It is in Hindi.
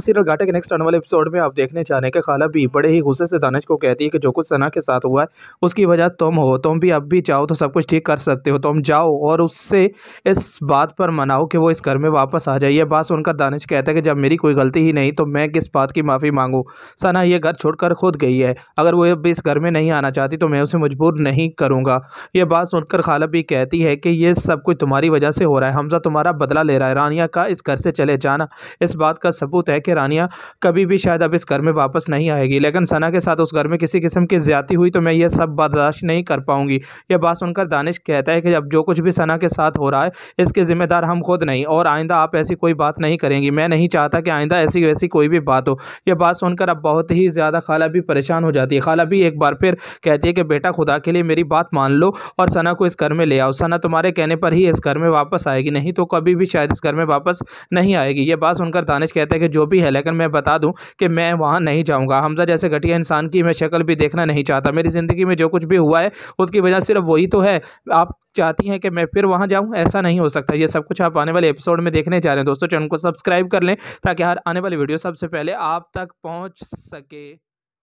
सीरियल घाटे के नेक्स्ट आने वाले एपिसोड में आप देखने चाहने के खाला भी बड़े ही गुस्से से दानिश को कहती है कि जो कुछ सना के साथ हुआ है उसकी वजह तुम हो तुम भी अब भी चाहो तो सब कुछ ठीक कर सकते हो तुम जाओ और उससे इस बात पर मनाओ कि वो इस घर में वापस आ जाइए बात सुनकर दानिश कहता है कि जब मेरी कोई गलती ही नहीं तो मैं किस बात की माफ़ी मांगूँ सना ये घर कर खुद गई है अगर वो अब इस घर में नहीं आना चाहती तो मैं उसे मजबूर नहीं करूँगा ये बात सुनकर खाला भी कहती है कि ये सब कुछ तुम्हारी वजह से हो रहा है हमजा तुम्हारा बदला ले रहा है रानिया का इस घर से चले जाना इस बात का सबूत है कि रानिया कभी भी शायद अब इस घर में वापस नहीं आएगी लेकिन सना के साथ उस घर में किसी किस्म की ज्यादा हुई तो मैं यह सब बर्दाश्त नहीं कर पाऊंगी यह बात सुनकर दानिश कहता है कि अब जो कुछ भी सना के साथ हो रहा है इसके ज़िम्मेदार हम खुद नहीं और आइंदा आप ऐसी कोई बात नहीं करेंगी मैं नहीं चाहता कि आइंदा ऐसी वैसी कोई भी बात हो यह बात सुनकर अब बहुत ही ज़्यादा खाला भी परेशान हो जाती है खाला भी एक बार फिर कहती है कि बेटा खुदा के लिए मेरी बात मान लो और सना को इस घर में ले आओ सना तुम्हारे कहने पर ही इस घर में वापस आएगी नहीं तो कभी भी शायद इस घर में वापस नहीं आएगी यह बात सुनकर दानिश कहता है कि जो भी है लेकिन मैं बता दूं कि मैं वहाँ नहीं जाऊँगा हमजा जैसे घटिया इंसान की मैं शक्ल भी देखना नहीं चाहता मेरी ज़िंदगी में जो कुछ भी हुआ है उसकी वजह सिर्फ वही तो है आप चाहती हैं कि मैं फिर वहाँ जाऊँ ऐसा नहीं हो सकता ये सब कुछ आप आने वाले एपिसोड में देखने जा रहे हैं दोस्तों चैनल को सब्सक्राइब कर लें ताकि हर आने वाली वीडियो सबसे पहले आप तक पहुँच सके